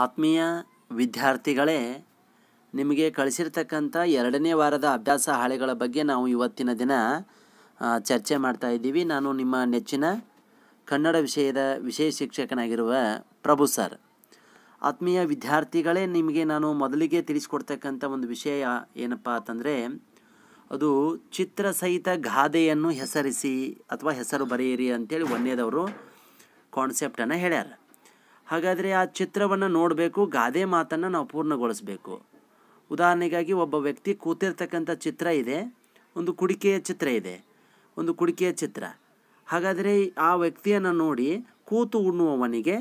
ಆತ್ಮೀಯ ವಿದ್ಯಾರ್ಥಿಗಳೇ ನಿಮಗೆ ಕಳಿಸಿರ್ತಕ್ಕಂಥ ಎರಡನೇ ವಾರದ ಅಭ್ಯಾಸ ಹಾಳೆಗಳ ಬಗ್ಗೆ ನಾವು ಇವತ್ತಿನ ದಿನ ಚರ್ಚೆ ಮಾಡ್ತಾ ಇದ್ದೀವಿ ನಾನು ನಿಮ್ಮ ನೆಚ್ಚಿನ ಕನ್ನಡ ವಿಷಯದ ವಿಷಯ ಶಿಕ್ಷಕನಾಗಿರುವ ಪ್ರಭು ಸರ್ ಆತ್ಮೀಯ ವಿದ್ಯಾರ್ಥಿಗಳೇ ನಿಮಗೆ ನಾನು ಮೊದಲಿಗೆ ತಿಳಿಸ್ಕೊಡ್ತಕ್ಕಂಥ ಒಂದು ವಿಷಯ ಏನಪ್ಪ ಅಂತಂದರೆ ಅದು ಚಿತ್ರಸಹಿತ ಗಾದೆಯನ್ನು ಹೆಸರಿಸಿ ಅಥವಾ ಹೆಸರು ಬರೆಯಿರಿ ಅಂತೇಳಿ ಒಂದೇದವರು ಕಾನ್ಸೆಪ್ಟನ್ನು ಹೇಳ್ಯಾರ ಹಾಗಾದರೆ ಆ ಚಿತ್ರವನ್ನು ನೋಡಬೇಕು ಗಾದೆ ಮಾತನ್ನು ನಾವು ಪೂರ್ಣಗೊಳಿಸಬೇಕು ಉದಾಹರಣೆಗಾಗಿ ಒಬ್ಬ ವ್ಯಕ್ತಿ ಕೂತಿರ್ತಕ್ಕಂಥ ಚಿತ್ರ ಇದೆ ಒಂದು ಕುಡಿಕೆಯ ಚಿತ್ರ ಇದೆ ಒಂದು ಕುಡಿಕೆಯ ಚಿತ್ರ ಹಾಗಾದರೆ ಆ ವ್ಯಕ್ತಿಯನ್ನು ನೋಡಿ ಕೂತು ಉಣ್ಣುವವನಿಗೆ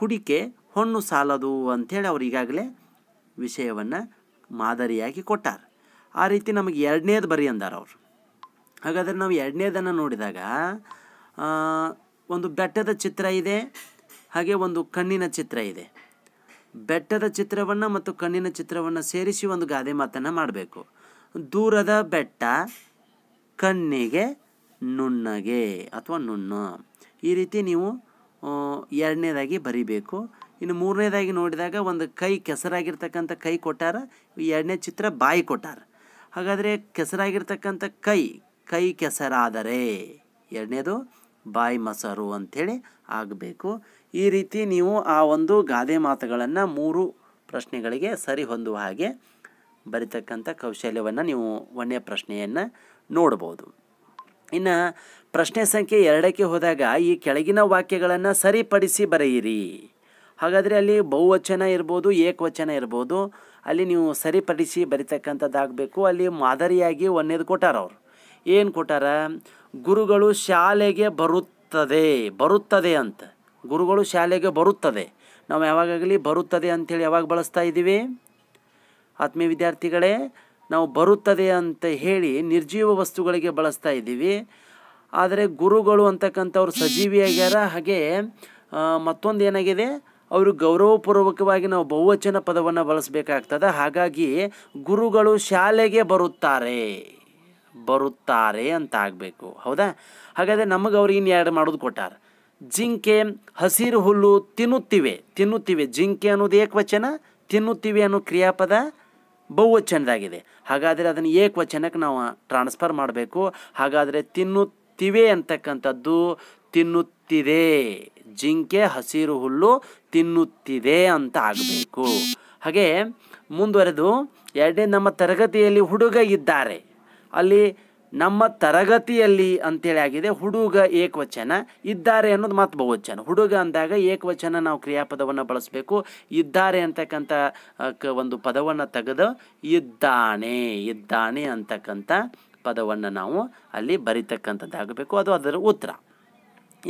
ಕುಡಿಕೆ ಹೊಣ್ಣು ಸಾಲದು ಅಂಥೇಳಿ ಅವರು ಈಗಾಗಲೇ ವಿಷಯವನ್ನು ಮಾದರಿಯಾಗಿ ಕೊಟ್ಟಾರ ಆ ರೀತಿ ನಮಗೆ ಎರಡನೇದು ಬರಿ ಅಂದಾರ ಅವರು ಹಾಗಾದರೆ ನಾವು ಎರಡನೇದನ್ನು ನೋಡಿದಾಗ ಒಂದು ಬೆಟ್ಟದ ಚಿತ್ರ ಇದೆ ಹಾಗೆ ಒಂದು ಕಣ್ಣಿನ ಚಿತ್ರ ಇದೆ ಬೆಟ್ಟದ ಚಿತ್ರವನ್ನು ಮತ್ತು ಕಣ್ಣಿನ ಚಿತ್ರವನ್ನು ಸೇರಿಸಿ ಒಂದು ಗಾದೆ ಮಾತನ್ನು ಮಾಡಬೇಕು ದೂರದ ಬೆಟ್ಟ ಕಣ್ಣಿಗೆ ನುಣ್ಣಗೆ ಅಥವಾ ನುಣ್ಣ ಈ ರೀತಿ ನೀವು ಎರಡನೇದಾಗಿ ಬರಿಬೇಕು ಇನ್ನು ಮೂರನೇದಾಗಿ ನೋಡಿದಾಗ ಒಂದು ಕೈ ಕೆಸರಾಗಿರ್ತಕ್ಕಂಥ ಕೈ ಕೊಟ್ಟಾರ ಎರಡನೇ ಚಿತ್ರ ಬಾಯಿ ಕೊಟ್ಟಾರ ಹಾಗಾದರೆ ಕೆಸರಾಗಿರ್ತಕ್ಕಂಥ ಕೈ ಕೈ ಕೆಸರಾದರೆ ಎರಡನೇದು ಬಾಯಿ ಮೊಸರು ಅಂಥೇಳಿ ಆಗಬೇಕು ಈ ರೀತಿ ನೀವು ಆ ಒಂದು ಗಾದೆ ಮಾತುಗಳನ್ನು ಮೂರು ಪ್ರಶ್ನೆಗಳಿಗೆ ಸರಿ ಹೊಂದುವ ಹಾಗೆ ಬರಿತಕ್ಕಂಥ ಕೌಶಲ್ಯವನ್ನು ನೀವು ಒಂದೇ ಪ್ರಶ್ನೆಯನ್ನು ನೋಡ್ಬೋದು ಇನ್ನು ಪ್ರಶ್ನೆ ಸಂಖ್ಯೆ ಎರಡಕ್ಕೆ ಹೋದಾಗ ಈ ಕೆಳಗಿನ ವಾಕ್ಯಗಳನ್ನು ಸರಿಪಡಿಸಿ ಬರೆಯಿರಿ ಹಾಗಾದರೆ ಅಲ್ಲಿ ಬಹುವಚನ ಇರ್ಬೋದು ಏಕವಚನ ಇರ್ಬೋದು ಅಲ್ಲಿ ನೀವು ಸರಿಪಡಿಸಿ ಬರಿತಕ್ಕಂಥದ್ದಾಗಬೇಕು ಅಲ್ಲಿ ಮಾದರಿಯಾಗಿ ಒಂದೇದು ಕೊಟ್ಟಾರ ಅವರು ಏನು ಕೊಟ್ಟಾರ ಗುರುಗಳು ಶಾಲೆಗೆ ಬರುತ್ತದೆ ಬರುತ್ತದೆ ಅಂತ ಗುರುಗಳು ಶಾಲೆಗೆ ಬರುತ್ತದೆ ನಾವು ಯಾವಾಗಲಿ ಬರುತ್ತದೆ ಅಂಥೇಳಿ ಯಾವಾಗ ಬಳಸ್ತಾ ಇದ್ದೀವಿ ಆತ್ಮೀಯ ವಿದ್ಯಾರ್ಥಿಗಳೇ ನಾವು ಬರುತ್ತದೆ ಅಂತ ಹೇಳಿ ನಿರ್ಜೀವ ವಸ್ತುಗಳಿಗೆ ಬಳಸ್ತಾ ಇದ್ದೀವಿ ಆದರೆ ಗುರುಗಳು ಅಂತಕ್ಕಂಥವ್ರು ಸಜೀವಿಯಾಗ್ಯಾರ ಹಾಗೆ ಮತ್ತೊಂದು ಏನಾಗಿದೆ ಅವರು ಗೌರವಪೂರ್ವಕವಾಗಿ ನಾವು ಬಹುವಚನ ಪದವನ್ನು ಬಳಸಬೇಕಾಗ್ತದೆ ಹಾಗಾಗಿ ಗುರುಗಳು ಶಾಲೆಗೆ ಬರುತ್ತಾರೆ ಬರುತ್ತಾರೆ ಅಂತ ಆಗಬೇಕು ಹೌದಾ ಹಾಗಾದರೆ ನಮಗೆ ಅವ್ರು ಇನ್ಯಾಡು ಮಾಡೋದು ಕೊಟ್ಟಾರೆ ಜಿಂಕೆ ಹಸಿರು ಹುಲ್ಲು ತಿನ್ನುತ್ತಿವೆ ತಿನ್ನುತ್ತಿವೆ ಜಿಂಕೆ ಅನ್ನೋದು ಏಕವಚನ ತಿನ್ನುತ್ತಿವೆ ಅನ್ನೋ ಕ್ರಿಯಾಪದ ಬಹುವಚನದಾಗಿದೆ ಹಾಗಾದರೆ ಅದನ್ನು ಏಕವಚನಕ್ಕೆ ನಾವು ಟ್ರಾನ್ಸ್ಫರ್ ಮಾಡಬೇಕು ಹಾಗಾದರೆ ತಿನ್ನುತ್ತಿವೆ ಅಂತಕ್ಕಂಥದ್ದು ತಿನ್ನುತ್ತಿದೆ ಜಿಂಕೆ ಹಸಿರು ಹುಲ್ಲು ತಿನ್ನುತ್ತಿದೆ ಅಂತ ಆಗಬೇಕು ಹಾಗೆ ಮುಂದುವರೆದು ಎರಡನೇ ನಮ್ಮ ತರಗತಿಯಲ್ಲಿ ಹುಡುಗ ಇದ್ದಾರೆ ಅಲ್ಲಿ ನಮ್ಮ ತರಗತಿಯಲ್ಲಿ ಅಂತೇಳಿ ಆಗಿದೆ ಹುಡುಗ ಏಕವಚನ ಇದ್ದಾರೆ ಅನ್ನೋದು ಮತ್ತು ಬಹುವಚನ ಹುಡುಗ ಅಂದಾಗ ಏಕವಚನ ನಾವು ಕ್ರಿಯಾಪದವನ್ನು ಬಳಸಬೇಕು ಇದ್ದಾರೆ ಅಂತಕ್ಕಂಥ ಕ ಒಂದು ಪದವನ್ನು ತೆಗೆದು ಇದ್ದಾನೆ ಇದ್ದಾನೆ ಅಂತಕ್ಕಂಥ ಪದವನ್ನು ನಾವು ಅಲ್ಲಿ ಬರಿತಕ್ಕಂಥದ್ದಾಗಬೇಕು ಅದು ಅದರ ಉತ್ತರ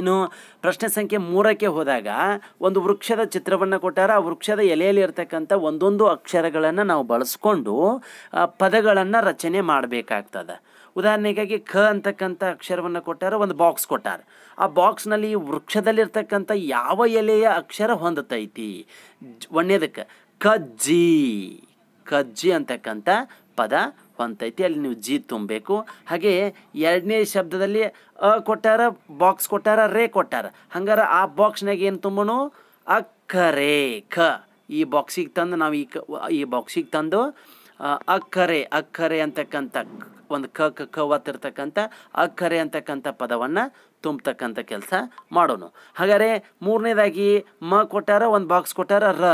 ಇನ್ನು ಪ್ರಶ್ನೆ ಸಂಖ್ಯೆ ಮೂರಕ್ಕೆ ಹೋದಾಗ ಒಂದು ವೃಕ್ಷದ ಚಿತ್ರವನ್ನು ಕೊಟ್ಟಾರ ಆ ವೃಕ್ಷದ ಎಲೆಯಲ್ಲಿ ಇರ್ತಕ್ಕಂಥ ಒಂದೊಂದು ಅಕ್ಷರಗಳನ್ನು ನಾವು ಬಳಸ್ಕೊಂಡು ಪದಗಳನ್ನು ರಚನೆ ಮಾಡಬೇಕಾಗ್ತದೆ ಉದಾಹರಣೆಗಾಗಿ ಖ ಅಂತಕ್ಕಂಥ ಅಕ್ಷರವನ್ನು ಕೊಟ್ಟಾರ ಒಂದು ಬಾಕ್ಸ್ ಕೊಟ್ಟಾರ ಆ ಬಾಕ್ಸ್ನಲ್ಲಿ ಈ ವೃಕ್ಷದಲ್ಲಿರ್ತಕ್ಕಂಥ ಯಾವ ಎಲೆಯ ಅಕ್ಷರ ಹೊಂದತೈತಿ ಒಂದೇದಕ್ಕೆ ಕಜ್ಜಿ ಕಜ್ಜಿ ಅಂತಕ್ಕಂಥ ಪದ ಹೊಂದೈತಿ ಅಲ್ಲಿ ನೀವು ಜಿ ತುಂಬಬೇಕು ಹಾಗೆ ಎರಡನೇ ಶಬ್ದದಲ್ಲಿ ಅ ಕೊಟ್ಟಾರ ಬಾಕ್ಸ್ ಕೊಟ್ಟಾರ ರೇ ಕೊಟ್ಟಾರ ಹಂಗಾರ ಆ ಬಾಕ್ಸ್ನಾಗ ಏನು ತುಂಬನು ಅಕ್ಕರೆ ಖ ಈ ಬಾಕ್ಸಿಗೆ ತಂದು ನಾವು ಈ ಕ ಈ ಬಾಕ್ಸಿಗೆ ತಂದು ಅಕ್ಕರೆ ಅಕ್ಕರೆ ಅಂತಕ್ಕಂಥ ಒಂದು ಕ ಕ ಕ ಒತ್ತಿರ್ತಕ್ಕಂಥ ಅಕ್ಕರೆ ಅಂತಕ್ಕಂಥ ಪದವನ್ನು ತುಂಬತಕ್ಕಂಥ ಕೆಲಸ ಮಾಡೋನು ಹಾಗಾದರೆ ಮೂರನೇದಾಗಿ ಮ ಕೊಟ್ಟಾರ ಒಂದು ಬಾಕ್ಸ್ ಕೊಟ್ಟಾರ ರ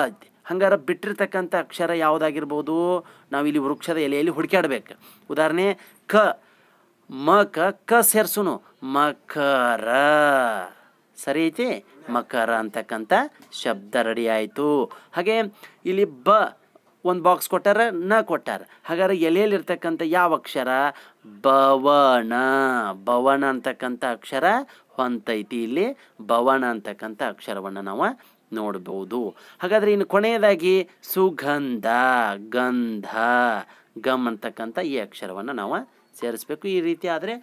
ಹಂಗಾರೆ ಬಿಟ್ಟಿರ್ತಕ್ಕಂಥ ಅಕ್ಷರ ಯಾವುದಾಗಿರ್ಬೋದು ಇಲ್ಲಿ ವೃಕ್ಷದ ಎಲೆಯಲ್ಲಿ ಹುಡುಕಾಡ್ಬೇಕು ಉದಾಹರಣೆ ಕ ಮ ಕ ಕ ಸೇರ್ಸುನು ಮಕರ ಸರಿ ಐತಿ ಮಕರ ಅಂತಕ್ಕಂಥ ಶಬ್ದ ರೆಡಿ ಆಯಿತು ಹಾಗೆ ಇಲ್ಲಿ ಬ ಒಂದು ಬಾಕ್ಸ್ ಕೊಟ್ಟಾರ ನ ಕೊಟ್ಟಾರ ಹಾಗಾದ್ರೆ ಎಲೆಯಲ್ಲಿರ್ತಕ್ಕಂಥ ಯಾವ ಅಕ್ಷರ ಭವನ ಭವನ ಅಂತಕ್ಕಂಥ ಅಕ್ಷರ ಹೊಂತೈತಿ ಇಲ್ಲಿ ಭವನ ಅಂತಕ್ಕಂಥ ಅಕ್ಷರವನ್ನು ನಾವು ನೋಡ್ಬೋದು ಹಾಗಾದರೆ ಇನ್ನು ಕೊನೆಯದಾಗಿ ಸುಗಂಧ ಗಂಧ ಗಮ್ ಅಂತಕ್ಕಂಥ ಈ ಅಕ್ಷರವನ್ನು ನಾವು ಸೇರಿಸ್ಬೇಕು ಈ ರೀತಿ ಆದರೆ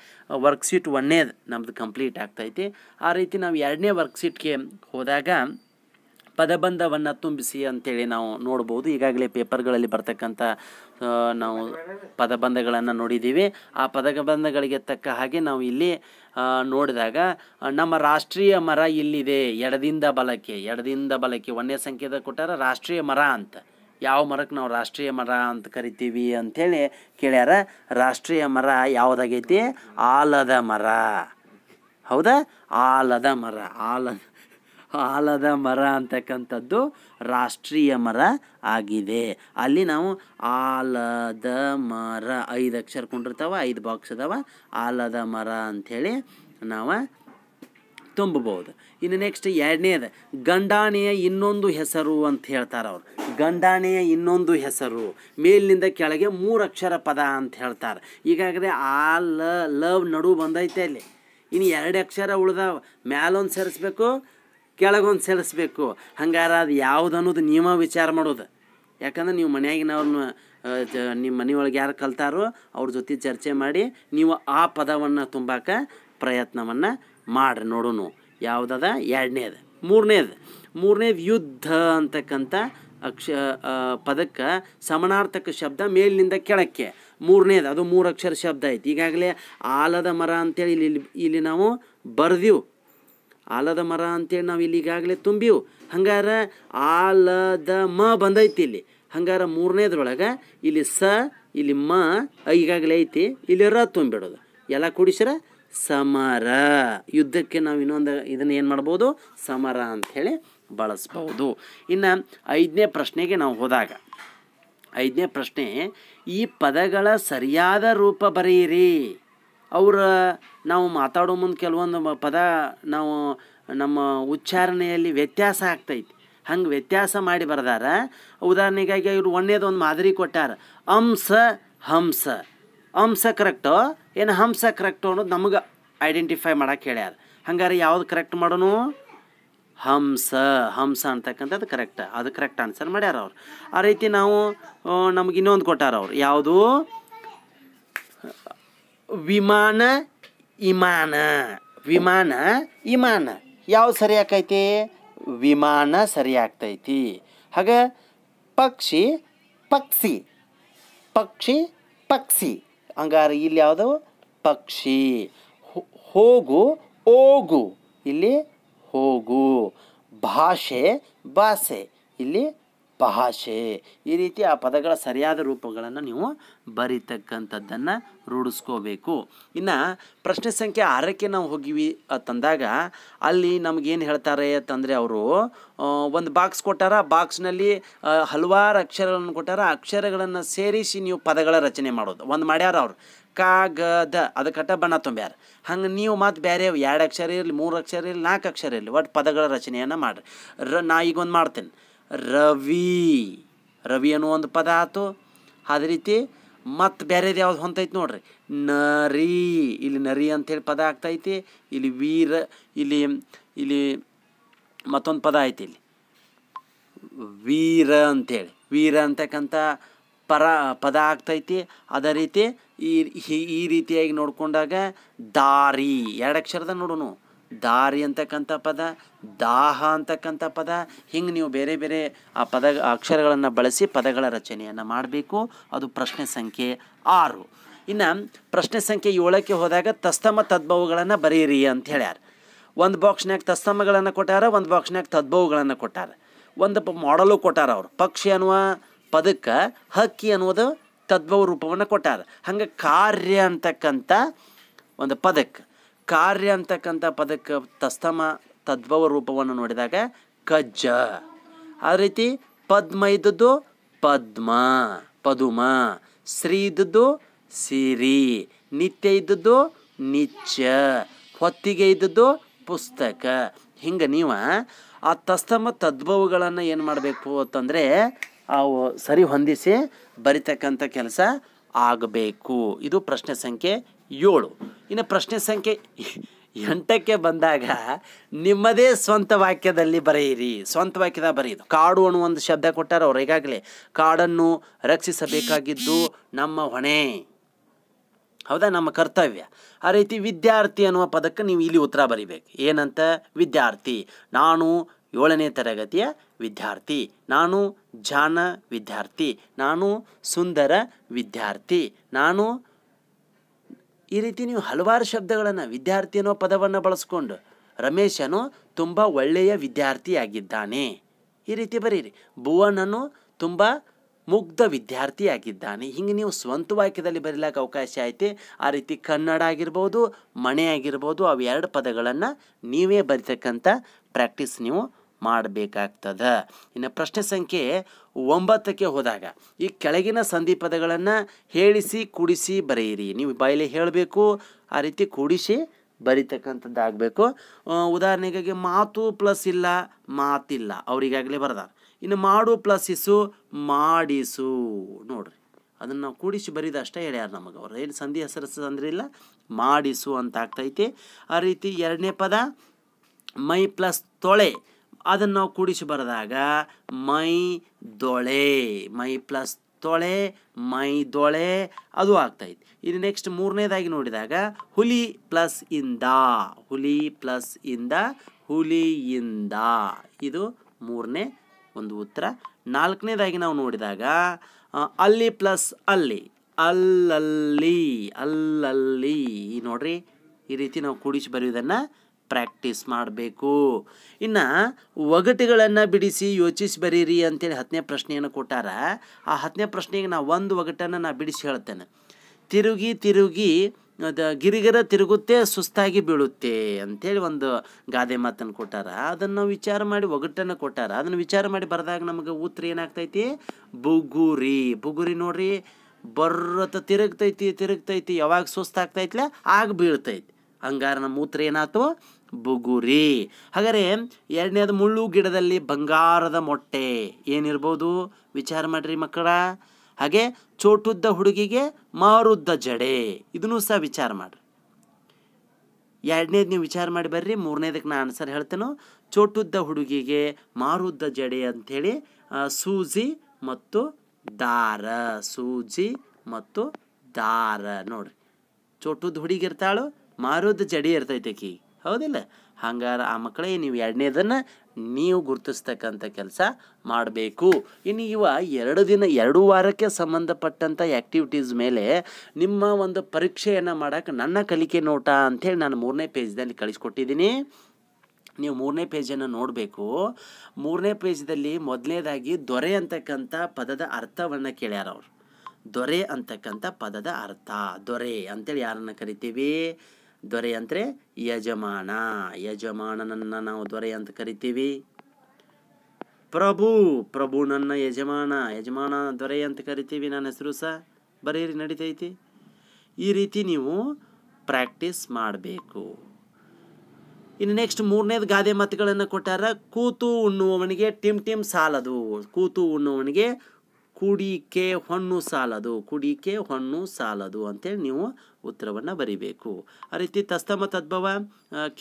ವರ್ಕ್ಶೀಟ್ ಒನ್ನೇದು ನಮ್ಮದು ಕಂಪ್ಲೀಟ್ ಆಗ್ತೈತಿ ಆ ರೀತಿ ನಾವು ಎರಡನೇ ವರ್ಕ್ಶೀಟ್ಗೆ ಹೋದಾಗ ಪದಬಂಧವನ್ನು ತುಂಬಿಸಿ ಅಂತೇಳಿ ನಾವು ನೋಡ್ಬೋದು ಈಗಾಗಲೇ ಪೇಪರ್ಗಳಲ್ಲಿ ಬರ್ತಕ್ಕಂಥ ನಾವು ಪದಬಂಧಗಳನ್ನು ನೋಡಿದ್ದೀವಿ ಆ ಪದಬಂಧಗಳಿಗೆ ತಕ್ಕ ಹಾಗೆ ನಾವು ಇಲ್ಲಿ ನೋಡಿದಾಗ ನಮ್ಮ ರಾಷ್ಟ್ರೀಯ ಮರ ಇಲ್ಲಿದೆ ಎಡದಿಂದ ಬಲಕ್ಕೆ ಎಡದಿಂದ ಬಲಕ್ಕೆ ಒಂದೇ ಸಂಖ್ಯೆದ ಕೊಟ್ಟಾರ ರಾಷ್ಟ್ರೀಯ ಮರ ಅಂತ ಯಾವ ಮರಕ್ಕೆ ನಾವು ರಾಷ್ಟ್ರೀಯ ಮರ ಅಂತ ಕರಿತೀವಿ ಅಂಥೇಳಿ ಕೇಳ್ಯಾರ ರಾಷ್ಟ್ರೀಯ ಮರ ಯಾವುದಾಗೈತಿ ಆಲದ ಮರ ಹೌದಾ ಆಲದ ಮರ ಆಲ ಆಲದ ಮರ ಅಂತಕ್ಕಂಥದ್ದು ರಾಷ್ಟ್ರೀಯ ಮರ ಆಗಿದೆ ಅಲ್ಲಿ ನಾವು ಆಲದ ಮರ ಐದು ಅಕ್ಷರ ಕೊಂಡಿರ್ತಾವ ಐದು ಬಾಕ್ಸ್ ಅದಾವ ಆಲದ ಮರ ಅಂಥೇಳಿ ನಾವು ತುಂಬಬಹುದು ಇನ್ನು ನೆಕ್ಸ್ಟ್ ಎರಡನೇದು ಗಂಡಾಣೆಯ ಇನ್ನೊಂದು ಹೆಸರು ಅಂತ ಹೇಳ್ತಾರೆ ಅವರು ಗಂಡಾಣಿಯ ಇನ್ನೊಂದು ಹೆಸರು ಮೇಲಿನಿಂದ ಕೆಳಗೆ ಮೂರು ಅಕ್ಷರ ಪದ ಅಂತ ಹೇಳ್ತಾರೆ ಈಗಾಗಲೇ ಆ ಲ ಲವ್ ನಡು ಬಂದೈತೆ ಅಲ್ಲಿ ಇನ್ನು ಎರಡು ಅಕ್ಷರ ಉಳ್ದಾವ ಮ್ಯಾಲೊಂದು ಸೇರಿಸ್ಬೇಕು ಕೆಳಗೊಂದು ಸೆಳಿಸ್ಬೇಕು ಹಂಗಾರ ಅದು ಯಾವ್ದು ಅನ್ನೋದು ನಿಯಮ ವಿಚಾರ ಮಾಡೋದು ಯಾಕಂದ್ರೆ ನೀವು ಮನೆಯಾಗಿನವ್ರನ್ನ ನಿಮ್ಮ ಮನೆಯೊಳಗೆ ಯಾರು ಕಲ್ತಾರೋ ಅವ್ರ ಜೊತೆ ಚರ್ಚೆ ಮಾಡಿ ನೀವು ಆ ಪದವನ್ನು ತುಂಬಾಕ ಪ್ರಯತ್ನವನ್ನು ಮಾಡ್ರಿ ನೋಡೋಣ ಯಾವುದದ ಎರಡನೇದು ಮೂರನೇದು ಮೂರನೇದು ಯುದ್ಧ ಅಂತಕ್ಕಂಥ ಅಕ್ಷ ಪದಕ್ಕೆ ಸಮನಾರ್ಥಕ ಶಬ್ದ ಮೇಲಿನಿಂದ ಕೆಳಕ್ಕೆ ಮೂರನೇದು ಅದು ಮೂರು ಅಕ್ಷರ ಶಬ್ದ ಐತಿ ಈಗಾಗಲೇ ಆಲದ ಮರ ಅಂತೇಳಿ ಇಲ್ಲಿ ಇಲ್ಲಿ ನಾವು ಬರೆದಿವು ಆಲದ ಮರ ಅಂತೇಳಿ ನಾವು ಇಲ್ಲಿ ಈಗಾಗಲೇ ತುಂಬಿವು ಹಂಗಾರ ಆಲದ ಮ ಬಂದೈತಿ ಇಲ್ಲಿ ಹಂಗಾರ ಮೂರನೇದ್ರೊಳಗೆ ಇಲ್ಲಿ ಸ ಇಲ್ಲಿ ಮ ಈಗಾಗಲೇ ಐತಿ ಇಲ್ಲಿ ರ ತುಂಬಿಡೋದು ಎಲ್ಲ ಕೂಡಿಸ್ರ ಸಮರ ಯುದ್ಧಕ್ಕೆ ನಾವು ಇನ್ನೊಂದು ಇದನ್ನು ಏನು ಮಾಡ್ಬೋದು ಸಮರ ಅಂಥೇಳಿ ಬಳಸ್ಬೋದು ಇನ್ನು ಐದನೇ ಪ್ರಶ್ನೆಗೆ ನಾವು ಹೋದಾಗ ಐದನೇ ಪ್ರಶ್ನೆ ಈ ಪದಗಳ ಸರಿಯಾದ ರೂಪ ಬರೆಯಿರಿ ಅವರ ನಾವು ಮಾತಾಡೋ ಮುಂದೆ ಕೆಲವೊಂದು ಪದ ನಾವು ನಮ್ಮ ಉಚ್ಚಾರಣೆಯಲ್ಲಿ ವ್ಯತ್ಯಾಸ ಆಗ್ತೈತಿ ಹಂಗೆ ವ್ಯತ್ಯಾಸ ಮಾಡಿ ಬರ್ದಾರ ಉದಾಹರಣೆಗಾಗಿ ಇವರು ಒಂದೇದು ಒಂದು ಮಾದರಿ ಕೊಟ್ಟಾರ ಹಂಸ ಹಂಸ ಹಂಸ ಕರೆಕ್ಟೋ ಏನು ಹಂಸ ಕರೆಕ್ಟು ಅನ್ನೋದು ನಮಗೆ ಐಡೆಂಟಿಫೈ ಮಾಡೋಕೆ ಹೇಳ್ಯಾರ ಹಂಗಾರೆ ಯಾವ್ದು ಕರೆಕ್ಟ್ ಮಾಡೋನು ಹಂಸ ಹಂಸ ಅಂತಕ್ಕಂಥದ್ದು ಕರೆಕ್ಟ್ ಅದು ಕರೆಕ್ಟ್ ಆನ್ಸರ್ ಮಾಡ್ಯಾರ ಅವ್ರು ಆ ರೀತಿ ನಾವು ನಮ್ಗೆ ಇನ್ನೊಂದು ಕೊಟ್ಟಾರ ಅವ್ರು ಯಾವುದು ವಿಮಾನ ಇಮಾನ ವಿಮಾನ ಇಮಾನ ಯಾವ ಸರಿ ವಿಮಾನ ಸರಿ ಆಗ್ತೈತಿ ಹಾಗೆ ಪಕ್ಷಿ ಪಕ್ಷಿ ಪಕ್ಷಿ ಪಕ್ಷಿ ಹಂಗಾರೆ ಇಲ್ಲಿ ಯಾವುದು ಪಕ್ಷಿ ಹೋಗು ಹೋಗು ಇಲ್ಲಿ ಹೋಗು ಭಾಷೆ ಭಾಷೆ ಇಲ್ಲಿ ಭಾಷೆ ಈ ರೀತಿ ಆ ಪದಗಳ ಸರಿಯಾದ ರೂಪಗಳನ್ನು ನೀವು ಬರೀತಕ್ಕಂಥದ್ದನ್ನು ರೂಢಿಸ್ಕೋಬೇಕು ಇನ್ನು ಪ್ರಶ್ನೆ ಸಂಖ್ಯೆ ಆರಕ್ಕೆ ನಾವು ಹೋಗಿವಿ ತಂದಾಗ ಅಲ್ಲಿ ನಮಗೇನು ಹೇಳ್ತಾರೆ ಅಂತಂದರೆ ಅವರು ಒಂದು ಬಾಕ್ಸ್ ಕೊಟ್ಟಾರ ಬಾಕ್ಸ್ನಲ್ಲಿ ಹಲವಾರು ಅಕ್ಷರಗಳನ್ನು ಕೊಟ್ಟಾರ ಅಕ್ಷರಗಳನ್ನು ಸೇರಿಸಿ ನೀವು ಪದಗಳ ರಚನೆ ಮಾಡೋದು ಒಂದು ಮಾಡ್ಯಾರ ಅವ್ರು ಕಾಗದ ಕಟ್ಟ ಬಣ್ಣ ತುಂಬ್ಯಾರ ಹಂಗೆ ನೀವು ಮತ್ತು ಬೇರೆ ಎರಡು ಅಕ್ಷರ ಇರಲಿ ಮೂರು ಅಕ್ಷರ ಇರಲಿ ನಾಲ್ಕು ಅಕ್ಷರ ಇರಲಿ ಒಟ್ಟು ಪದಗಳ ರಚನೆಯನ್ನು ಮಾಡಿರಿ ರ ನಾ ಈಗ ಒಂದು ಮಾಡ್ತೀನಿ ರವಿ ರವಿ ಅನ್ನೋ ಒಂದು ಪದ ಆಯ್ತು ಅದೇ ರೀತಿ ಮತ್ತು ಬೇರೆದು ಯಾವ್ದು ಹೊಂತೈತೆ ನೋಡ್ರಿ ನರಿ ಇಲ್ಲಿ ನರಿ ಅಂಥೇಳಿ ಪದ ಆಗ್ತೈತಿ ಇಲ್ಲಿ ವೀರ ಇಲ್ಲಿ ಇಲ್ಲಿ ಮತ್ತೊಂದು ಪದ ಐತಿ ಇಲ್ಲಿ ವೀರ ಅಂಥೇಳಿ ವೀರ ಅಂತಕ್ಕಂಥ ಪರ ಪದ ಆಗ್ತೈತಿ ಅದೇ ರೀತಿ ಈ ಈ ರೀತಿಯಾಗಿ ನೋಡ್ಕೊಂಡಾಗ ದಾರಿ ಎರಡು ಅಕ್ಷರದ ನೋಡೋಣ ದಾರಿ ಅಂತಕ್ಕಂಥ ಪದ ದಾಹ ಅಂತಕ್ಕಂಥ ಪದ ಹಿಂಗೆ ನೀವು ಬೇರೆ ಬೇರೆ ಆ ಪದ ಅಕ್ಷರಗಳನ್ನು ಬಳಸಿ ಪದಗಳ ರಚನೆಯನ್ನು ಮಾಡಬೇಕು ಅದು ಪ್ರಶ್ನೆ ಸಂಖ್ಯೆ ಆರು ಇನ್ನು ಪ್ರಶ್ನೆ ಸಂಖ್ಯೆ ಏಳಕ್ಕೆ ಹೋದಾಗ ತಸ್ತಮ ತದ್ಭವಗಳನ್ನು ಬರೆಯಿರಿ ಅಂತ ಹೇಳ್ಯಾರ ಒಂದು ಬಾಕ್ಸ್ನಾಗ ತಸ್ತಮಗಳನ್ನು ಕೊಟ್ಟಾರ ಒಂದು ಬಾಕ್ಸ್ನ್ಯಾಗ ತದ್ಭವಗಳನ್ನು ಕೊಟ್ಟಾರ ಒಂದು ಮಾಡಲು ಕೊಟ್ಟಾರ ಅವರು ಪಕ್ಷಿ ಅನ್ನುವ ಪದಕ್ಕೆ ಹಕ್ಕಿ ಅನ್ನುವುದು ತದ್ಭವ ರೂಪವನ್ನು ಕೊಟ್ಟಾರ ಹಂಗೆ ಕಾರ್ಯ ಅಂತಕ್ಕಂಥ ಒಂದು ಪದಕ್ಕೆ ಕಾರ್ಯ ಅಂತಕ್ಕಂಥ ಪದಕ್ಕೆ ತಸ್ತಮ ತದ್ಭವ ರೂಪವನ್ನು ನೋಡಿದಾಗ ಕಜ್ಜ ಆ ರೀತಿ ಪದ್ಮ ಇದ್ದದ್ದು ಪದ್ಮ ಪದುಮ ಶ್ರೀ ಇದ್ದದ್ದು ಸಿರಿ ನಿತ್ಯ ಇದ್ದದ್ದು ನಿಚ್ಚ ಹೊತ್ತಿಗೆ ಇದ್ದದ್ದು ಪುಸ್ತಕ ಹಿಂಗೆ ನೀವು ಆ ತಸ್ತಮ ತದ್ಭವಗಳನ್ನು ಏನು ಮಾಡಬೇಕು ಅಂತಂದರೆ ಅವು ಸರಿ ಹೊಂದಿಸಿ ಬರಿತಕ್ಕಂಥ ಕೆಲಸ ಆಗಬೇಕು ಇದು ಪ್ರಶ್ನೆ ಸಂಖ್ಯೆ ಏಳು ಇನ್ನು ಪ್ರಶ್ನೆ ಸಂಖ್ಯೆ ಎಂಟಕ್ಕೆ ಬಂದಾಗ ನಿಮ್ಮದೇ ಸ್ವಂತ ವಾಕ್ಯದಲ್ಲಿ ಬರೆಯಿರಿ ಸ್ವಂತ ವಾಕ್ಯದ ಬರೆಯಿರಿ ಕಾಡು ಅನ್ನುವ ಒಂದು ಶಬ್ದ ಕೊಟ್ಟಾರ ಅವ್ರು ಈಗಾಗಲೇ ಕಾಡನ್ನು ರಕ್ಷಿಸಬೇಕಾಗಿದ್ದು ನಮ್ಮ ಹೊಣೆ ಹೌದಾ ನಮ್ಮ ಕರ್ತವ್ಯ ಆ ರೀತಿ ವಿದ್ಯಾರ್ಥಿ ಅನ್ನುವ ಪದಕ್ಕೆ ನೀವು ಇಲ್ಲಿ ಉತ್ತರ ಬರಿಬೇಕು ಏನಂತ ವಿದ್ಯಾರ್ಥಿ ನಾನು ಏಳನೇ ತರಗತಿಯ ವಿದ್ಯಾರ್ಥಿ ನಾನು ಜಾನ ವಿದ್ಯಾರ್ಥಿ ನಾನು ಸುಂದರ ವಿದ್ಯಾರ್ಥಿ ನಾನು ಈ ರೀತಿ ನೀವು ಹಲವಾರು ಶಬ್ದಗಳನ್ನು ವಿದ್ಯಾರ್ಥಿ ಅನ್ನೋ ಪದವನ್ನು ಬಳಸ್ಕೊಂಡು ರಮೇಶನು ತುಂಬ ಒಳ್ಳೆಯ ವಿದ್ಯಾರ್ಥಿಯಾಗಿದ್ದಾನೆ ಈ ರೀತಿ ಬರೀರಿ ಭುವನನು ತುಂಬ ಮುಗ್ಧ ವಿದ್ಯಾರ್ಥಿಯಾಗಿದ್ದಾನೆ ಹಿಂಗೆ ನೀವು ಸ್ವಂತ ವಾಕ್ಯದಲ್ಲಿ ಬರೀಲಿಕ್ಕೆ ಅವಕಾಶ ಐತೆ ಆ ರೀತಿ ಕನ್ನಡ ಆಗಿರ್ಬೋದು ಮಣೆ ಆಗಿರ್ಬೋದು ಅವೆರಡು ಪದಗಳನ್ನು ನೀವೇ ಬರಿತಕ್ಕಂಥ ಪ್ರಾಕ್ಟೀಸ್ ನೀವು ಮಾಡಬೇಕಾಗ್ತದ ಇನ್ನು ಪ್ರಶ್ನೆ ಸಂಖ್ಯೆ ಒಂಬತ್ತಕ್ಕೆ ಹೋದಾಗ ಈ ಕೆಳಗಿನ ಸಂಧಿ ಪದಗಳನ್ನು ಹೇಳಿಸಿ ಕುಡಿಸಿ ಬರೆಯಿರಿ ನೀವು ಬಾಯಲ್ಲಿ ಹೇಳಬೇಕು ಆ ರೀತಿ ಕೂಡಿಸಿ ಬರಿತಕ್ಕಂಥದ್ದಾಗಬೇಕು ಉದಾಹರಣೆಗಾಗಿ ಮಾತು ಪ್ಲಸ್ ಇಲ್ಲ ಮಾತಿಲ್ಲ ಅವರಿಗಾಗಲೇ ಬರ್ದಾರ ಇನ್ನು ಮಾಡು ಪ್ಲಸ್ ಇಸು ಮಾಡಿಸು ನೋಡ್ರಿ ಅದನ್ನು ನಾವು ಕೂಡಿಸಿ ಬರೀದಷ್ಟೇ ಹೇಳ್ಯಾರ ನಮಗೆ ಅವ್ರು ಏನು ಸಂಧಿ ಹೆಸರಿಸೋದು ಅಂದ್ರೆ ಇಲ್ಲ ಮಾಡಿಸು ಅಂತ ಆಗ್ತೈತಿ ಆ ರೀತಿ ಎರಡನೇ ಪದ ಮೈ ಪ್ಲಸ್ ತೊಳೆ ಅದನ್ನು ನಾವು ಕೂಡಿಸಿ ಬರೆದಾಗ ಮೈ ದೊಳೆ ಮೈ ಪ್ಲಸ್ ತೊಳೆ ಮೈ ದೊಳೆ ಅದು ಆಗ್ತಾಯಿತ್ತು ಇನ್ನು ನೆಕ್ಸ್ಟ್ ಮೂರನೇದಾಗಿ ನೋಡಿದಾಗ ಹುಲಿ ಪ್ಲಸ್ ಇಂದ ಹುಲಿ ಪ್ಲಸ್ ಇಂದ ಹುಲಿಯಿಂದ ಇದು ಮೂರನೇ ಒಂದು ಉತ್ತರ ನಾಲ್ಕನೇದಾಗಿ ನಾವು ನೋಡಿದಾಗ ಅಲ್ಲಿ ಪ್ಲಸ್ ಅಲ್ಲಿ ಅಲ್ಲಲ್ಲಿ ಅಲ್ಲಲ್ಲಿ ನೋಡ್ರಿ ಈ ರೀತಿ ನಾವು ಕೂಡಿಸಿ ಬರೆಯೋದನ್ನು ಪ್ರಾಕ್ಟೀಸ್ ಮಾಡಬೇಕು ಇನ್ನು ಒಗಟುಗಳನ್ನು ಬಿಡಿಸಿ ಯೋಚಿಸಿ ಬರೀರಿ ಅಂತೇಳಿ ಹತ್ತನೇ ಪ್ರಶ್ನೆಯನ್ನು ಕೊಟ್ಟಾರ ಆ ಹತ್ತನೇ ಪ್ರಶ್ನೆಗೆ ನಾ ಒಂದು ಒಗಟನ್ನು ನಾನು ಬಿಡಿಸಿ ಹೇಳ್ತೇನೆ ತಿರುಗಿ ತಿರುಗಿ ಅದು ಗಿರಿಗಿರ ತಿರುಗುತ್ತೆ ಸುಸ್ತಾಗಿ ಬೀಳುತ್ತೆ ಅಂಥೇಳಿ ಒಂದು ಗಾದೆ ಮಾತನ್ನು ಕೊಟ್ಟಾರ ಅದನ್ನು ವಿಚಾರ ಮಾಡಿ ಒಗಟನ್ನು ಕೊಟ್ಟಾರ ಅದನ್ನು ವಿಚಾರ ಮಾಡಿ ಬರೆದಾಗ ನಮಗೆ ಉತ್ತರ ಏನಾಗ್ತೈತಿ ಬುಗುರಿ ಬುಗುರಿ ನೋಡ್ರಿ ಬರ್ರತ ತಿರುಗ್ತೈತಿ ತಿರುಗ್ತೈತಿ ಯಾವಾಗ ಸುಸ್ತಾಗ್ತೈತಿಲ್ಲ ಆಗ ಬೀಳ್ತೈತಿ ಹಂಗಾರೆ ನಮ್ಮ ಉತ್ತರ ಏನಾಯ್ತು ಬುಗುರಿ ಹಾಗಾದರೆ ಎರಡನೇದು ಮುಳ್ಳು ಗಿಡದಲ್ಲಿ ಬಂಗಾರದ ಮೊಟ್ಟೆ ಏನಿರ್ಬೋದು ವಿಚಾರ ಮಾಡಿರಿ ಮಕ್ಕಳ ಹಾಗೆ ಚೋಟುದ್ದ ಹುಡುಗಿಗೆ ಮಾರುದ್ದ ಜಡೆ ಇದನ್ನೂ ಸಹ ವಿಚಾರ ಮಾಡಿರಿ ಎರಡನೇದು ನೀವು ವಿಚಾರ ಮಾಡಿ ಬರ್ರಿ ಮೂರನೇದಕ್ಕೆ ನಾನು ಆನ್ಸರ್ ಹೇಳ್ತೇನೆ ಚೋಟುದ್ದ ಹುಡುಗಿಗೆ ಮಾರುದ್ದ ಜಡೆ ಅಂಥೇಳಿ ಸೂಜಿ ಮತ್ತು ದಾರ ಸೂಜಿ ಮತ್ತು ದಾರ ನೋಡ್ರಿ ಚೋಟುದ್ದ ಹುಡುಗಿ ಇರ್ತಾಳು ಮಾರುದ್ದ ಜಡೆ ಇರ್ತೈತೆ ಆಕಿ ಹೌದಿಲ್ಲ ಹಂಗಾರೆ ಆ ಮಕ್ಕಳೇ ನೀವು ಎರಡನೇದನ್ನು ನೀವು ಗುರುತಿಸ್ತಕ್ಕಂಥ ಕೆಲಸ ಮಾಡಬೇಕು ಇನ್ನು ಇವ ಎರಡು ದಿನ ಎರಡು ವಾರಕ್ಕೆ ಸಂಬಂಧಪಟ್ಟಂಥ ಆ್ಯಕ್ಟಿವಿಟೀಸ್ ಮೇಲೆ ನಿಮ್ಮ ಒಂದು ಪರೀಕ್ಷೆಯನ್ನು ಮಾಡೋಕೆ ನನ್ನ ಕಲಿಕೆ ನೋಟ ಅಂಥೇಳಿ ನಾನು ಮೂರನೇ ಪೇಜ್ದಲ್ಲಿ ಕಳಿಸ್ಕೊಟ್ಟಿದ್ದೀನಿ ನೀವು ಮೂರನೇ ಪೇಜನ್ನು ನೋಡಬೇಕು ಮೂರನೇ ಪೇಜ್ದಲ್ಲಿ ಮೊದಲನೇದಾಗಿ ದೊರೆ ಅಂತಕ್ಕಂಥ ಪದದ ಅರ್ಥವನ್ನು ಕೇಳ್ಯಾರ ಅವರು ದೊರೆ ಅಂತಕ್ಕಂಥ ಪದದ ಅರ್ಥ ದೊರೆ ಅಂತೇಳಿ ಯಾರನ್ನು ಕರಿತೀವಿ ದೊರೆ ಅಂದರೆ ಯಜಮಾನ ಯಜಮಾನನನ್ನು ನಾವು ದೊರೆ ಅಂತ ಕರಿತೀವಿ ಪ್ರಭು ಪ್ರಭು ನನ್ನ ಯಜಮಾನ ಯಜಮಾನ ದೊರೆ ಅಂತ ಕರಿತೀವಿ ನನ್ನ ಹೆಸರು ಸಹ ಬರೀರಿ ನಡೀತೈತಿ ಈ ರೀತಿ ನೀವು ಪ್ರಾಕ್ಟೀಸ್ ಮಾಡಬೇಕು ಇನ್ನು ನೆಕ್ಸ್ಟ್ ಮೂರನೇದು ಗಾದೆ ಮಾತುಗಳನ್ನು ಕೊಟ್ಟಾರ ಕೂತು ಉಣ್ಣುವವನಿಗೆ ಟಿಮ್ ಟಿಮ್ ಸಾಲದು ಕೂತು ಉಣ್ಣುವವನಿಗೆ ಕುಡಿಕೆ ಹೊಣ್ಣು ಸಾಲದು ಕುಡಿಕೆ ಹೊಣ್ಣು ಸಾಲದು ಅಂತೇಳಿ ನೀವು ಉತ್ತರವನ್ನು ಬರಿಬೇಕು ಆ ರೀತಿ ತಸ್ತಮ ತದ್ಭವ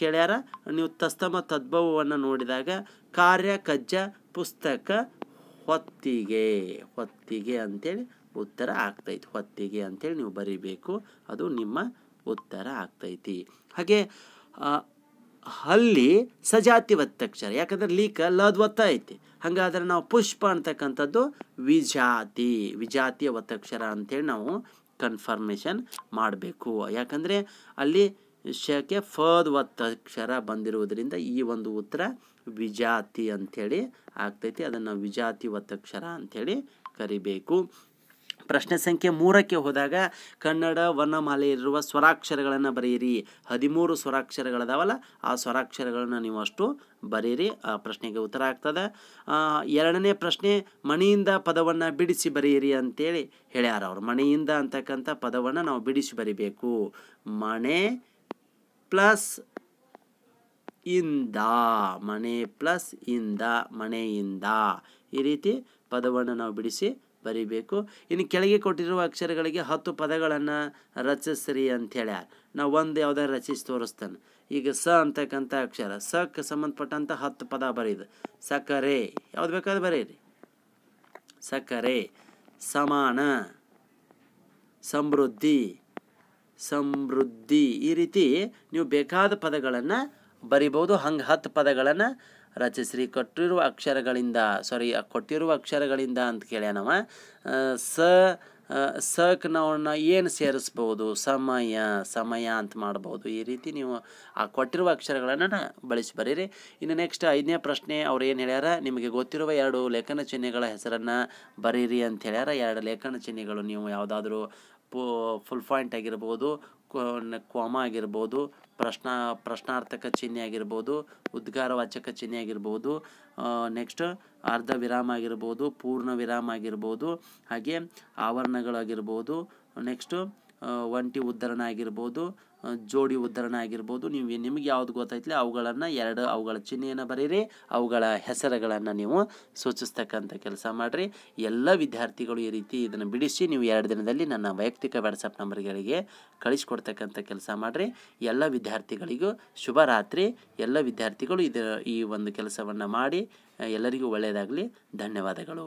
ಕೇಳ್ಯಾರ ನೀವು ತಸ್ತಮ ತದ್ಭವವನ್ನು ನೋಡಿದಾಗ ಕಾರ್ಯ ಕಜ್ಜ ಪುಸ್ತಕ ಹೊತ್ತಿಗೆ ಹೊತ್ತಿಗೆ ಅಂತೇಳಿ ಉತ್ತರ ಆಗ್ತೈತಿ ಹೊತ್ತಿಗೆ ಅಂತೇಳಿ ನೀವು ಬರಿಬೇಕು ಅದು ನಿಮ್ಮ ಉತ್ತರ ಆಗ್ತೈತಿ ಹಾಗೆ ಅಲ್ಲಿ ಸಜಾತಿ ಒತ್ತಕ್ಷರ ಯಾಕಂದ್ರೆ ಲೀಕ ಲದ್ ಒತ್ತ ಐತಿ ಹಾಗಾದ್ರೆ ನಾವು ಪುಷ್ಪ ಅಂತಕ್ಕಂಥದ್ದು ವಿಜಾತಿ ವಿಜಾತಿಯ ಒತ್ತಕ್ಷರ ಅಂತೇಳಿ ನಾವು ಕನ್ಫರ್ಮೇಷನ್ ಮಾಡಬೇಕು ಯಾಕಂದರೆ ಅಲ್ಲಿ ಶಕ್ಕೆ ಫದ್ ಒತ್ತಕ್ಷರ ಬಂದಿರುವುದರಿಂದ ಈ ಒಂದು ಉತ್ತರ ವಿಜಾತಿ ಅಂಥೇಳಿ ಆಗ್ತೈತಿ ಅದನ್ನು ವಿಜಾತಿ ಒತ್ತಕ್ಷರ ಅಂಥೇಳಿ ಕರಿಬೇಕು ಪ್ರಶ್ನೆ ಸಂಖ್ಯೆ ಮೂರಕ್ಕೆ ಹೋದಾಗ ಕನ್ನಡ ವರ್ಣಮಾಲೆಯಲ್ಲಿರುವ ಸ್ವರಾಕ್ಷರಗಳನ್ನು ಬರೆಯಿರಿ ಹದಿಮೂರು ಸ್ವರಾಕ್ಷರಗಳದಾವಲ್ಲ ಆ ಸ್ವರಾಕ್ಷರಗಳನ್ನು ನೀವು ಅಷ್ಟು ಬರೀರಿ ಆ ಪ್ರಶ್ನೆಗೆ ಉತ್ತರ ಆಗ್ತದೆ ಎರಡನೇ ಪ್ರಶ್ನೆ ಮಣಿಯಿಂದ ಪದವನ್ನು ಬಿಡಿಸಿ ಬರೆಯಿರಿ ಅಂತೇಳಿ ಹೇಳ್ಯಾರ ಅವರು ಮಣೆಯಿಂದ ಅಂತಕ್ಕಂಥ ಪದವನ್ನು ನಾವು ಬಿಡಿಸಿ ಬರೀಬೇಕು ಮಣೆ ಪ್ಲಸ್ ಇಂದ ಮಣೆ ಪ್ಲಸ್ ಇಂದ ಮಣೆಯಿಂದ ಈ ರೀತಿ ಪದವನ್ನು ನಾವು ಬಿಡಿಸಿ ಬರಿಬೇಕು ಇನ್ನು ಕೆಳಗೆ ಕೊಟ್ಟಿರುವ ಅಕ್ಷರಗಳಿಗೆ ಹತ್ತು ಪದಗಳನ್ನು ರಚಿಸ್ರಿ ಅಂಥೇಳ್ಯಾರ ನಾವು ಒಂದು ಯಾವುದೇ ರಚಿಸಿ ತೋರಿಸ್ತಾನೆ ಈಗ ಸ ಅಂತಕ್ಕಂಥ ಅಕ್ಷರ ಸಕ್ಕೆ ಸಂಬಂಧಪಟ್ಟಂಥ ಹತ್ತು ಪದ ಬರೀದು ಸಕ್ಕರೆ ಯಾವ್ದು ಬೇಕಾದ್ರೆ ಬರೀರಿ ಸಕ್ಕರೆ ಸಮಾನ ಸಮೃದ್ಧಿ ಸಮೃದ್ಧಿ ಈ ರೀತಿ ನೀವು ಬೇಕಾದ ಪದಗಳನ್ನು ಬರಿಬೋದು ಹಂಗೆ ಹತ್ತು ಪದಗಳನ್ನು ರಚಿಸ್ರಿ ಕೊಟ್ಟಿರುವ ಅಕ್ಷರಗಳಿಂದ ಸಾರಿ ಕೊಟ್ಟಿರುವ ಅಕ್ಷರಗಳಿಂದ ಅಂತ ಕೇಳ್ಯಾನವ ಸ ಸಕ್ ನಾವನ್ನ ಏನು ಸೇರಿಸ್ಬೋದು ಸಮಯ ಸಮಯ ಅಂತ ಮಾಡ್ಬೋದು ಈ ರೀತಿ ನೀವು ಆ ಕೊಟ್ಟಿರುವ ಅಕ್ಷರಗಳನ್ನು ಬಳಸಿ ಬರೀರಿ ಇನ್ನು ನೆಕ್ಸ್ಟ್ ಐದನೇ ಪ್ರಶ್ನೆ ಅವ್ರು ಏನು ಹೇಳ್ಯಾರ ನಿಮಗೆ ಗೊತ್ತಿರುವ ಎರಡು ಲೇಖನ ಚಿಹ್ನೆಗಳ ಹೆಸರನ್ನು ಬರೀರಿ ಅಂತ ಹೇಳ್ಯಾರ ಎರಡು ಲೇಖನ ಚಿಹ್ನೆಗಳು ನೀವು ಯಾವುದಾದ್ರೂ ಪು ಫುಲ್ ಪಾಯಿಂಟ್ ಆಗಿರ್ಬೋದು ಕ್ವಾಮ ಆಗಿರ್ಬೋದು ಪ್ರಶ್ನ ಪ್ರಶ್ನಾರ್ಥಕ ಚಿಹ್ನೆ ಆಗಿರ್ಬೋದು ಉದ್ಗಾರವಾಚಕ ಚಿಹ್ನೆ ಆಗಿರ್ಬೋದು ನೆಕ್ಸ್ಟ್ ಅರ್ಧ ವಿರಾಮ ಆಗಿರ್ಬೋದು ಪೂರ್ಣ ವಿರಾಮ ಆಗಿರ್ಬೋದು ಹಾಗೆ ಆವರಣಗಳಾಗಿರ್ಬೋದು ನೆಕ್ಸ್ಟು ಒಂಟಿ ಉದ್ಧರಣ ಆಗಿರ್ಬೋದು ಜೋಡಿ ಉದ್ಧರಣ ಆಗಿರ್ಬೋದು ನೀವು ನಿಮಗೆ ಯಾವುದು ಗೊತ್ತಾಯ್ತಲಿ ಅವುಗಳನ್ನು ಎರಡು ಅವುಗಳ ಚಿಹ್ನೆಯನ್ನು ಬರೀರಿ ಅವುಗಳ ಹೆಸರುಗಳನ್ನು ನೀವು ಸೂಚಿಸ್ತಕ್ಕಂಥ ಕೆಲಸ ಮಾಡಿರಿ ಎಲ್ಲ ವಿದ್ಯಾರ್ಥಿಗಳು ಈ ರೀತಿ ಇದನ್ನು ಬಿಡಿಸಿ ನೀವು ಎರಡು ದಿನದಲ್ಲಿ ನನ್ನ ವೈಯಕ್ತಿಕ ವಾಟ್ಸಪ್ ನಂಬರ್ಗಳಿಗೆ ಕಳಿಸ್ಕೊಡ್ತಕ್ಕಂಥ ಕೆಲಸ ಮಾಡಿರಿ ಎಲ್ಲ ವಿದ್ಯಾರ್ಥಿಗಳಿಗೂ ಶುಭ ರಾತ್ರಿ ಎಲ್ಲ ವಿದ್ಯಾರ್ಥಿಗಳು ಇದು ಈ ಒಂದು ಕೆಲಸವನ್ನು ಮಾಡಿ ಎಲ್ಲರಿಗೂ ಒಳ್ಳೆಯದಾಗಲಿ ಧನ್ಯವಾದಗಳು